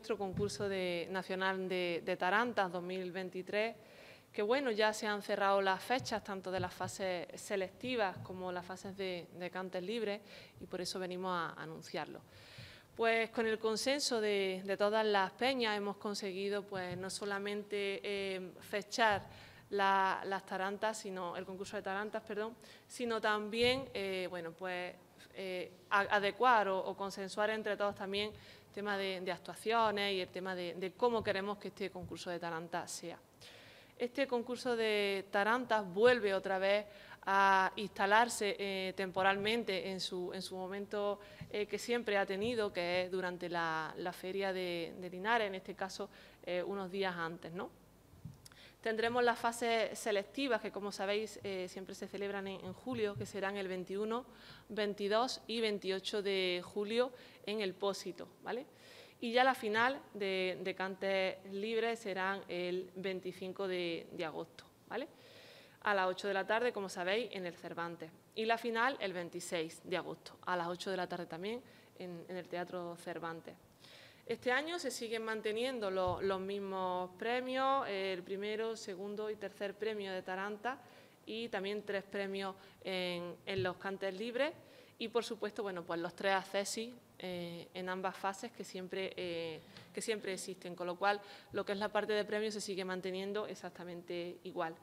nuestro concurso de, nacional de, Tarantas 2023, que bueno, ya se han cerrado las fechas tanto de las fases selectivas como las fases de, de cantes libres y por eso venimos a, anunciarlo. Pues con el consenso de, todas las peñas hemos conseguido pues no solamente eh, fechar las tarantas, sino el concurso de tarantas, perdón, sino también eh, bueno pues eh, adecuar o, o, consensuar entre todos también tema de, actuaciones y el tema de, cómo queremos que este concurso de Taranta sea. Este concurso de tarantas vuelve otra vez a instalarse eh, temporalmente en su, momento eh, que siempre ha tenido, que es durante la, feria de, Linares, en este caso eh, unos días antes. ¿no? Tendremos las fases selectivas, que como sabéis eh, siempre se celebran en, julio, que serán el 21, 22 y 28 de julio en el Pósito. ¿vale? Y ya la final de, cantes libres serán el 25 de, agosto, ¿vale? a las 8 de la tarde, como sabéis, en el Cervantes. Y la final el 26 de agosto, a las 8 de la tarde también, en el Teatro Cervantes. Este año se siguen manteniendo los mismos premios, eh, el primero, segundo y tercer premio de Taranta y también tres premios en, los cantes libres y, por supuesto, bueno, pues los tres accesis eh, en ambas fases que siempre, eh, que siempre existen, con lo cual lo que es la parte de premios se sigue manteniendo exactamente igual.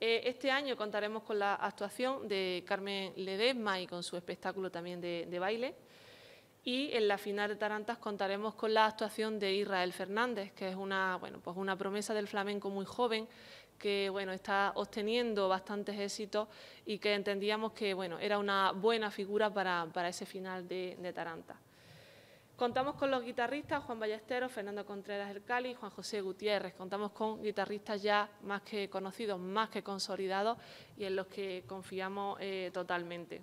este año contaremos con la actuación de Carmen Ledesma y con su espectáculo también de baile y en la final de Tarantas contaremos con la actuación de Israel Fernández, que es una, bueno, pues una promesa del flamenco muy joven que bueno, está obteniendo bastantes éxitos y que entendíamos que bueno, era una buena figura para, para ese final de, Taranta. Tarantas. Contamos con los guitarristas Juan Ballesteros, Fernando Contreras El Cali y Juan José Gutiérrez. Contamos con guitarristas ya más que conocidos, más que consolidados y en los que confiamos eh, totalmente.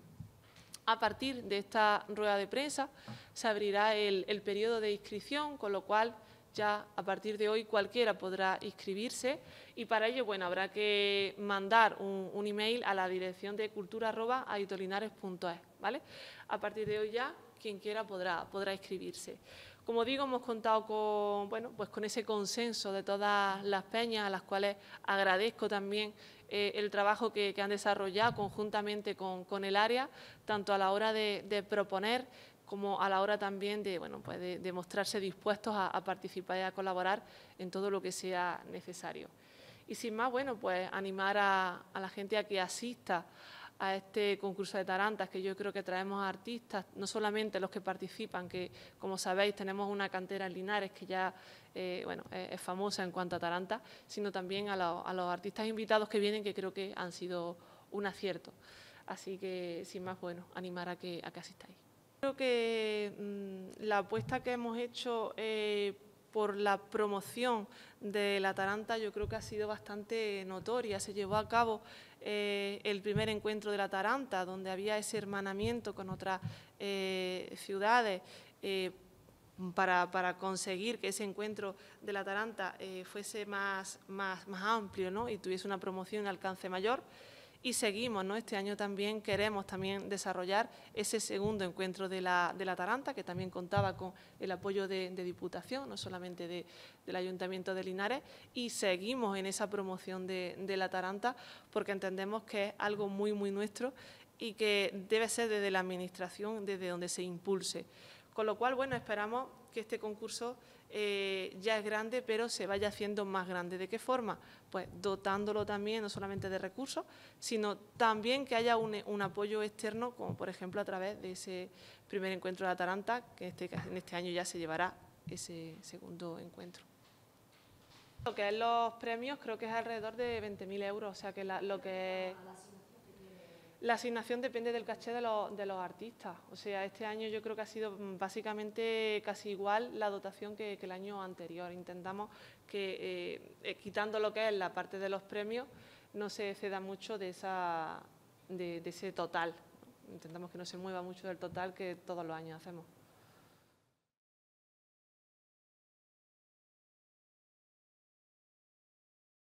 A partir de esta rueda de prensa se abrirá el, periodo de inscripción, con lo cual ya a partir de hoy cualquiera podrá inscribirse y para ello bueno, habrá que mandar un, email a la dirección de cultura.aitolinares.es. ¿vale? A partir de hoy ya quien quiera podrá, podrá inscribirse. Como digo, hemos contado con, bueno, pues con ese consenso de todas las peñas, a las cuales agradezco también eh, el trabajo que, han desarrollado conjuntamente con, el área, tanto a la hora de, proponer como a la hora también de, bueno, pues de, mostrarse dispuestos a, participar y a colaborar en todo lo que sea necesario. Y sin más, bueno, pues animar a la gente a que asista a este concurso de tarantas, que yo creo que traemos a artistas, no solamente los que participan, que como sabéis tenemos una cantera en Linares que ya eh, bueno, eh, es, famosa en cuanto a tarantas, sino también a, los artistas invitados que vienen, que creo que han sido un acierto. Así que, sin más, bueno, animar a que, a que asistáis. Creo que mm, la apuesta que hemos hecho eh, por la promoción de la Taranta yo creo que ha sido bastante notoria. Se llevó a cabo eh, el primer encuentro de la Taranta, donde había ese hermanamiento con otras eh, ciudades eh, para, conseguir que ese encuentro de la Taranta fuese más, más, amplio y tuviese una promoción de alcance mayor y seguimos, ¿no? Este año también queremos también desarrollar ese segundo encuentro de la, Taranta, que también contaba con el apoyo de, Diputación, no solamente del Ayuntamiento de Linares, y seguimos en esa promoción de, de la Taranta porque entendemos que es algo muy, muy nuestro y que debe ser desde la Administración, desde donde se impulse. Con lo cual, bueno, esperamos que este concurso eh, ya es grande, pero se vaya haciendo más grande. ¿De qué forma? Pues dotándolo también, no solamente de recursos, sino también que haya un, apoyo externo, como por ejemplo a través de ese primer encuentro de Atalanta, que este, en este año ya se llevará ese segundo encuentro. Lo que es los premios creo que es alrededor de 20.000 euros, o sea que lo que... La asignación depende del caché de los, artistas. O sea, este año yo creo que ha sido mm, básicamente casi igual la dotación que, el año anterior. Intentamos que, eh, eh, quitando lo que es la parte de los premios, no se ceda mucho de ese total. Intentamos que no se mueva mucho del total que todos los años hacemos.